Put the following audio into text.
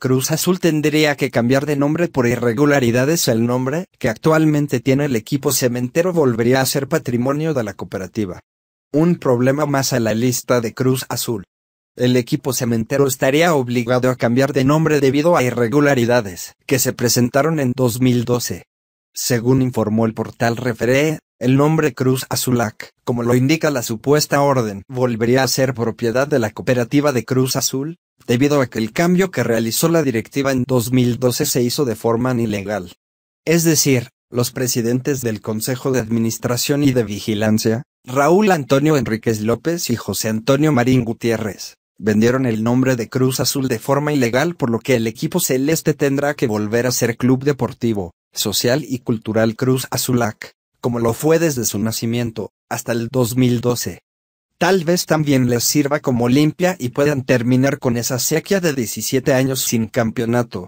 Cruz Azul tendría que cambiar de nombre por irregularidades. El nombre que actualmente tiene el equipo cementero volvería a ser patrimonio de la cooperativa. Un problema más a la lista de Cruz Azul. El equipo cementero estaría obligado a cambiar de nombre debido a irregularidades que se presentaron en 2012. Según informó el portal Referee, el nombre Cruz Azulac, como lo indica la supuesta orden, volvería a ser propiedad de la cooperativa de Cruz Azul, debido a que el cambio que realizó la directiva en 2012 se hizo de forma ilegal. Es decir, los presidentes del Consejo de Administración y de Vigilancia, Raúl Antonio Enríquez López y José Antonio Marín Gutiérrez, vendieron el nombre de Cruz Azul de forma ilegal por lo que el equipo celeste tendrá que volver a ser club deportivo, social y cultural Cruz Azulac, como lo fue desde su nacimiento, hasta el 2012. Tal vez también les sirva como limpia y puedan terminar con esa sequía de 17 años sin campeonato.